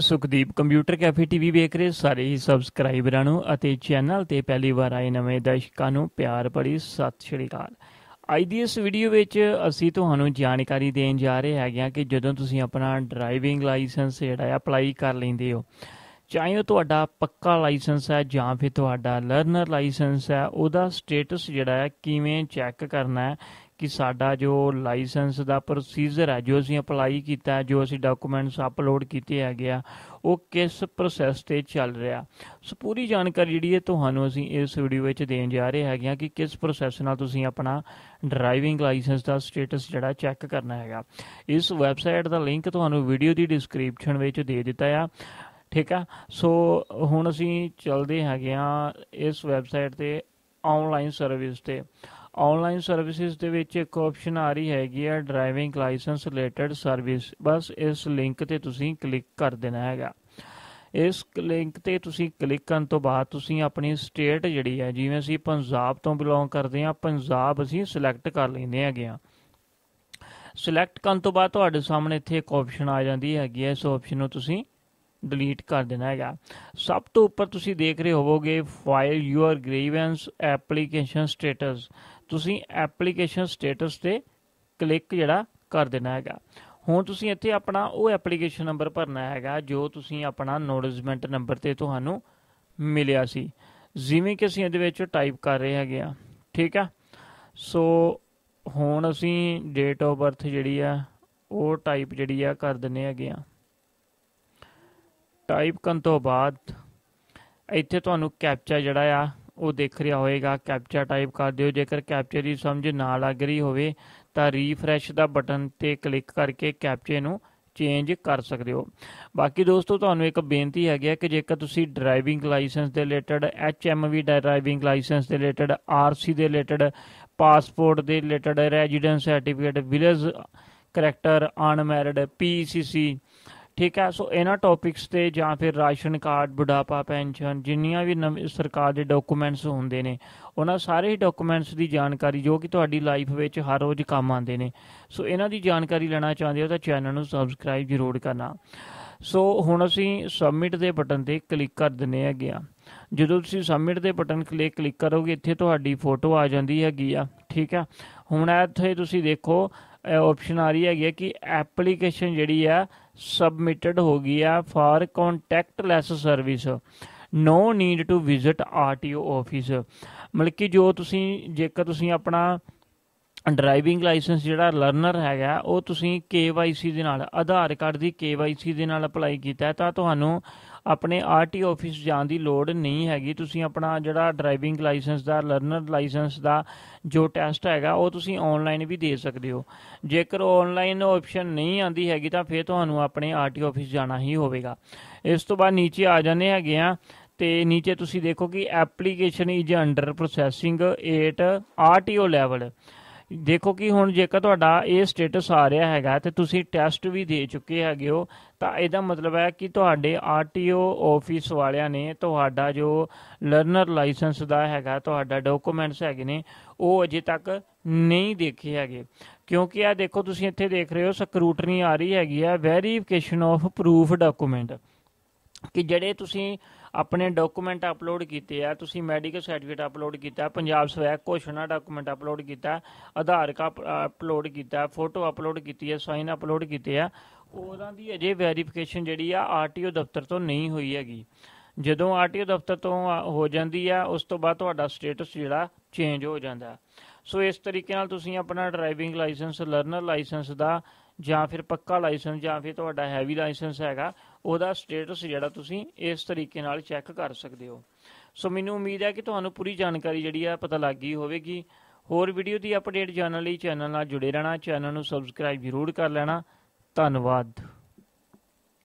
Sukhdeep computer cafe TV ਵੇਖ ਰਹੇ ਸਾਰੇ ਹੀ ਸਬਸਕ੍ਰਾਈਬਰਾਂ ਨੂੰ ਅਤੇ ਚੈਨਲ ਤੇ ਪਹਿਲੀ ਵਾਰ ਆਏ ਨਵੇਂ ਦਰਸ਼ਕਾਂ ਨੂੰ ਪਿਆਰ ਭਰੀ ਸਤਿ ਸ਼੍ਰੀ ਅਕਾਲ ਅੱਜ ਦੀ ਇਸ ਵੀਡੀਓ ਵਿੱਚ ਅਸੀਂ ਤੁਹਾਨੂੰ ਜਾਣਕਾਰੀ ਦੇਣ ਜਾ ਰਹੇ ਹੈਗੇ ਹਾਂ ਕਿ ਜਦੋਂ ਤੁਸੀਂ ਆਪਣਾ ਡਰਾਈਵਿੰਗ ਲਾਇਸੈਂਸ ਜਿਹੜਾ ਅਪਲਾਈ ਕਰ ਲੈਂਦੇ ਹੋ ਚਾਹੇ ਉਹ ਤੁਹਾਡਾ ਪੱਕਾ ਲਾਇਸੈਂਸ ਹੈ ਜਾਂ ਫਿਰ ਤੁਹਾਡਾ ਲਰਨਰ ਲਾਇਸੈਂਸ ਹੈ ਉਹਦਾ ਸਟੇਟਸ ਜਿਹੜਾ ਹੈ ਕਿਵੇਂ ਚੈੱਕ ਕਰਨਾ ਹੈ ਕਿ ਸਾਡਾ ਜੋ ਲਾਇਸੈਂਸ ਦਾ ਪ੍ਰੋਸੀਜਰ ਹੈ ਜੋ ਅਸੀਂ ਅਪਲਾਈ ਕੀਤਾ ਹੈ ਜੋ ਅਸੀਂ ਡਾਕੂਮੈਂਟਸ ਅਪਲੋਡ ਕੀਤੇ ਆ ਗਿਆ ਉਹ ਕਿਸ ਪ੍ਰੋਸੈਸ ਤੇ ਚੱਲ ਰਿਹਾ ਸੋ ਪੂਰੀ ਜਾਣਕਾਰੀ ਜਿਹੜੀ ਹੈ ਤੁਹਾਨੂੰ ਅਸੀਂ ਇਸ ਵੀਡੀਓ ਵਿੱਚ ਦੇਣ ਜਾ ਰਹੇ ਹੈਗੇ ਆ ਕਿ ਕਿਸ ਪ੍ਰੋਸੈਸ ਨਾਲ ਤੁਸੀਂ ਆਪਣਾ ਡਰਾਈਵਿੰਗ ਲਾਇਸੈਂਸ ਦਾ ਸਟੇਟਸ ਜਿਹੜਾ ਚੈੱਕ ਕਰਨਾ ਹੈਗਾ ਇਸ ਵੈਬਸਾਈਟ ਦਾ ਲਿੰਕ ਤੁਹਾਨੂੰ ਵੀਡੀਓ ਦੀ ਡਿਸਕ੍ਰਿਪਸ਼ਨ ਵਿੱਚ ਦੇ ਦਿੱਤਾ ਆ ਠੀਕ ਆ ਸੋ ਹੁਣ ਅਸੀਂ ਚੱਲਦੇ ਹੈਗੇ ਆ ਇਸ ਵੈਬਸਾਈਟ ਤੇ ਆਨਲਾਈਨ ਸਰਵਿਸ ਤੇ ਆਨਲਾਈਨ ਸਰਵਿਸਿਜ਼ ਦੇ ਵਿੱਚ ਇੱਕ ਆਪਸ਼ਨ ਆ ਰਹੀ ਹੈਗੀ ਆ ਡਰਾਈਵਿੰਗ ਲਾਇਸੈਂਸ ਰਿਲੇਟਡ ਸਰਵਿਸ ਬਸ ਇਸ ਲਿੰਕ ਤੇ ਤੁਸੀਂ ਕਲਿੱਕ ਕਰ ਦੇਣਾ ਹੈਗਾ ਇਸ ਲਿੰਕ ਤੇ ਤੁਸੀਂ ਕਲਿੱਕ ਕਰਨ ਤੋਂ ਬਾਅਦ ਤੁਸੀਂ ਆਪਣੀ ਸਟੇਟ ਜਿਹੜੀ ਹੈ ਜਿਵੇਂ ਅਸੀਂ ਪੰਜਾਬ ਤੋਂ ਬਿਲੋਂਗ ਕਰਦੇ ਆ ਪੰਜਾਬ ਅਸੀਂ ਸਿਲੈਕਟ ਕਰ ਲੈਨੇ ਹੈਗੇ ਆ ਸਿਲੈਕਟ ਕਰਨ ਤੋਂ ਬਾਅਦ ਤੁਹਾਡੇ ਸਾਹਮਣੇ ਇੱਥੇ ਇੱਕ ਆਪਸ਼ਨ ਆ ਜਾਂਦੀ ਹੈਗੀ ਹੈ ਇਸ ਆਪਸ਼ਨ ਨੂੰ ਤੁਸੀਂ ਡਿਲੀਟ ਕਰ ਦੇਣਾ ਹੈਗਾ ਸਭ ਤੋਂ ਉੱਪਰ ਤੁਸੀਂ ਦੇਖ ਰਹੇ ਹੋਵੋਗੇ file your grievance application status ਤੁਸੀਂ ਐਪਲੀਕੇਸ਼ਨ ਸਟੇਟਸ ਤੇ ਕਲਿੱਕ ਜਿਹੜਾ ਕਰ ਦੇਣਾ ਹੈਗਾ ਹੁਣ ਤੁਸੀਂ ਇੱਥੇ ਆਪਣਾ ਉਹ ਐਪਲੀਕੇਸ਼ਨ ਨੰਬਰ ਭਰਨਾ ਹੈਗਾ ਜੋ ਤੁਸੀਂ ਆਪਣਾ ਨੋਟਿਸਮੈਂਟ ਨੰਬਰ ਤੇ ਤੁਹਾਨੂੰ ਮਿਲਿਆ ਸੀ ਜਿਵੇਂ ਕਿ ਅਸੀਂ ਇਹਦੇ ਵਿੱਚ ਟਾਈਪ ਕਰ ਰਹੇ ਹੈਗੇ ਆ ਠੀਕ ਆ ਸੋ ਹੁਣ ਅਸੀਂ ਡੇਟ ਆਫ ਬਰਥ ਜਿਹੜੀ ਆ ਉਹ ਟਾਈਪ ਜਿਹੜੀ ਆ ਕਰ ਦਿੰਨੇ ਹੈਗੇ ਆ ਟਾਈਪ ਕਰਨ ਤੋਂ ਬਾਅਦ ਇੱਥੇ ਤੁਹਾਨੂੰ ਕੈਪਚਾ ਜਿਹੜਾ ਆ ਉਹ ਦੇਖ ਰਿਹਾ ਹੋਏਗਾ ਕੈਪਚਾ ਟਾਈਪ ਕਰ ਦਿਓ ਜੇਕਰ ਕੈਪਚਾ ਦੀ ਸਮਝ ਨਾ ਲੱਗ ਰਹੀ ਹੋਵੇ ਤਾਂ ਰੀਫਰੈਸ਼ ਦਾ ਬਟਨ ਤੇ ਕਲਿੱਕ ਕਰਕੇ ਕੈਪਚੇ ਨੂੰ ਚੇਂਜ ਕਰ ਸਕਦੇ ਹੋ ਬਾਕੀ ਦੋਸਤੋ ਤੁਹਾਨੂੰ ਇੱਕ ਬੇਨਤੀ ਹੈਗੀ ਹੈ ਕਿ ਜੇਕਰ ਤੁਸੀਂ ਡਰਾਈਵਿੰਗ ਲਾਇਸੈਂਸ ਦੇ ਰਿਲੇਟਡ ਐਚਐਮਵੀ ਡਰਾਈਵਿੰਗ ਲਾਇਸੈਂਸ ਦੇ ਰਿਲੇਟਡ ਆਰਸੀ ਦੇ ਰਿਲੇਟਡ ਪਾਸਪੋਰਟ ਦੇ related residence certificate village character unmarried PCC ਠੀਕ ਹੈ ਸੋ ਇਹਨਾਂ ਟੌਪਿਕਸ ਤੇ ਜਾਂ ਫਿਰ ਰਾਸ਼ਨ ਕਾਰਡ ਬੁਢਾਪਾ ਪੈਨਸ਼ਨ ਜਿੰਨੀਆਂ ਵੀ ਨਵੀਂ ਸਰਕਾਰ ਦੇ ਡਾਕੂਮੈਂਟਸ ਹੁੰਦੇ ਨੇ ਉਹਨਾਂ ਸਾਰੇ ਹੀ ਡਾਕੂਮੈਂਟਸ ਦੀ ਜਾਣਕਾਰੀ ਜੋ ਕਿ ਤੁਹਾਡੀ ਲਾਈਫ ਵਿੱਚ ਹਰ ਰੋਜ਼ ਕੰਮ ਆਉਂਦੇ ਨੇ ਸੋ ਇਹਨਾਂ ਦੀ ਜਾਣਕਾਰੀ ਲੈਣਾ ਚਾਹੁੰਦੇ ਹੋ ਤਾਂ ਚੈਨਲ ਨੂੰ ਸਬਸਕ੍ਰਾਈਬ ਜ਼ਰੂਰ ਕਰਨਾ ਸੋ ਹੁਣ ਅਸੀਂ ਸਬਮਿਟ ਦੇ ਬਟਨ ਤੇ ਕਲਿੱਕ ਕਰ ਦਿੰਨੇ ਹੈਗੇ ਆ ਜਦੋਂ ਤੁਸੀਂ ਸਬਮਿਟ ਦੇ ਬਟਨ ਕਲਿੱਕ ਕਲਿੱਕ ਕਰੋਗੇ ਇੱਥੇ ਤੁਹਾਡੀ ਫੋਟੋ ਆ ਜਾਂਦੀ ਹੈਗੀ ਆ ਠੀਕ ਆ ਹੁਣ ਇੱਥੇ ਤੁਸੀਂ ਦੇਖੋ ਆਪਸ਼ਨ ਆ ਰਹੀ ਹੈਗੀ ਕਿ ਐਪਲੀਕੇਸ਼ਨ ਜਿਹੜੀ ਆ ਸਬਮਿਟਡ ਹੋ ਗਈ ਆ for contactless service no need to visit RTO office ਮਤਲਬ ਕਿ ਜੋ ਤੁਸੀਂ ਜੇਕਰ ਤੁਸੀਂ ਆਪਣਾ ਡਰਾਈਵਿੰਗ ਲਾਇਸੈਂਸ ਜਿਹੜਾ ਲਰਨਰ ਹੈਗਾ ਉਹ ਤੁਸੀਂ KYC ਦੇ ਨਾਲ ਆਧਾਰ ਕਾਰਡ ਦੀ KYC ਦੇ ਨਾਲ ਅਪਲਾਈ ਕੀਤਾ ਤਾਂ ਤੁਹਾਨੂੰ ਆਪਣੇ ਆਰਟੀ ਆਫਿਸ ਜਾਣ ਦੀ ਲੋੜ ਨਹੀਂ ਹੈਗੀ ਤੁਸੀਂ ਆਪਣਾ ਜਿਹੜਾ ਡਰਾਈਵਿੰਗ ਲਾਇਸੈਂਸ ਦਾ ਲਰਨਰ ਲਾਇਸੈਂਸ ਦਾ ਜੋ ਟੈਸਟ ਹੈਗਾ ਉਹ ਤੁਸੀਂ ਆਨਲਾਈਨ ਵੀ ਦੇ ਸਕਦੇ ਹੋ ਜੇਕਰ ਆਨਲਾਈਨ ਆਪਸ਼ਨ ਨਹੀਂ ਆਂਦੀ ਹੈਗੀ ਤਾਂ ਫਿਰ ਤੁਹਾਨੂੰ ਆਪਣੇ ਆਰਟੀ ਆਫਿਸ ਜਾਣਾ ਹੀ ਹੋਵੇਗਾ ਇਸ ਤੋਂ ਬਾਅਦ ਨੀਚੇ ਆ ਜਾਣੇ ਹੈਗੇ ਆ ਤੇ ਨੀਚੇ ਤੁਸੀਂ ਦੇਖੋ ਕਿ application is under processing 8 RTO level ਦੇਖੋ ਕਿ ਹੁਣ ਜੇਕਰ ਤੁਹਾਡਾ ਇਹ ਸਟੇਟਸ ਆ ਰਿਹਾ ਹੈਗਾ ਤੇ ਤੁਸੀਂ ਟੈਸਟ ਵੀ ਦੇ ਚੁੱਕੇ ਹੈਗੇ ਹੋ ਤਾਂ ਇਹਦਾ ਮਤਲਬ ਹੈ ਕਿ ਤੁਹਾਡੇ ਆਰਟੀਓ ਆਫਿਸ ਵਾਲਿਆਂ ਨੇ ਤੁਹਾਡਾ ਜੋ ਲਰਨਰ ਲਾਇਸੈਂਸ ਦਾ ਹੈਗਾ ਤੁਹਾਡਾ ਡਾਕੂਮੈਂਟਸ ਹੈਗੇ ਨੇ ਉਹ ਅਜੇ ਤੱਕ ਨਹੀਂ ਦੇਖੇ ਹੈਗੇ ਕਿਉਂਕਿ ਆ ਦੇਖੋ ਤੁਸੀਂ ਇੱਥੇ ਦੇਖ ਰਹੇ ਹੋ ਸਕਰੂਟਨੀ ਆ ਰਹੀ ਹੈਗੀ ਆ ਵੈਰੀਫਿਕੇਸ਼ਨ ਆਫ ਪ੍ਰੂਫ ਡਾਕੂਮੈਂਟ ਕਿ ਜਿਹੜੇ ਤੁਸੀਂ ਆਪਣੇ ਡਾਕੂਮੈਂਟ ਅਪਲੋਡ ਕੀਤੇ ਆ ਤੁਸੀਂ ਮੈਡੀਕਲ ਸਰਟੀਫਿਕੇਟ ਅਪਲੋਡ ਕੀਤਾ ਪੰਜਾਬ ਸਵੈ ਘੋਸ਼ਣਾ ਡਾਕੂਮੈਂਟ ਅਪਲੋਡ ਕੀਤਾ ਆਧਾਰ ਕਾਰਡ ਅਪਲੋਡ ਕੀਤਾ ਫੋਟੋ ਅਪਲੋਡ ਕੀਤੀ ਹੈ ਸਾਈਨ ਅਪਲੋਡ ਕੀਤੇ ਆ ਉਹਨਾਂ ਦੀ ਅਜੇ ਵੈਰੀਫਿਕੇਸ਼ਨ ਜਿਹੜੀ ਆ ਆਰਟੀਓ ਦਫ਼ਤਰ ਤੋਂ ਨਹੀਂ ਹੋਈ ਹੈਗੀ ਜਦੋਂ ਆਰਟੀਓ ਦਫ਼ਤਰ ਤੋਂ ਹੋ ਜਾਂਦੀ ਆ ਉਸ ਤੋਂ ਬਾਅਦ ਤੁਹਾਡਾ ਸਟੇਟਸ ਜਿਹੜਾ ਚੇਂਜ ਹੋ ਜਾਂਦਾ ਸੋ ਇਸ ਤਰੀਕੇ ਨਾਲ ਤੁਸੀਂ ਆਪਣਾ ਡਰਾਈਵਿੰਗ ਲਾਇਸੈਂਸ ਲਰਨਰ ਲਾਇਸੈਂਸ ਦਾ ਜਾਂ ਫਿਰ ਪੱਕਾ ਲਾਇਸੈਂਸ ਜਾਂ ਫਿਰ ਤੁਹਾਡਾ ਹੈਵੀ ਲਾਇਸੈਂਸ ਹੈਗਾ ਉਹਦਾ ਸਟੇਟਸ ਜਿਹੜਾ ਤੁਸੀਂ ਇਸ ਤਰੀਕੇ ਨਾਲ ਚੈੱਕ ਕਰ ਸਕਦੇ ਹੋ ਸੋ ਮੈਨੂੰ ਉਮੀਦ ਹੈ ਕਿ ਤੁਹਾਨੂੰ ਪੂਰੀ ਜਾਣਕਾਰੀ ਜਿਹੜੀ ਆ ਪਤਾ ਲੱਗ ਗਈ ਹੋਵੇਗੀ ਹੋਰ ਵੀਡੀਓ ਦੀ ਅਪਡੇਟ ਜਾਣਨ ਲਈ ਚੈਨਲ ਨਾਲ ਜੁੜੇ ਰਹਿਣਾ ਚੈਨਲ ਨੂੰ ਸਬਸਕ੍ਰਾਈਬ ਜ਼ਰੂਰ ਕਰ ਲੈਣਾ ਧੰਨਵਾਦ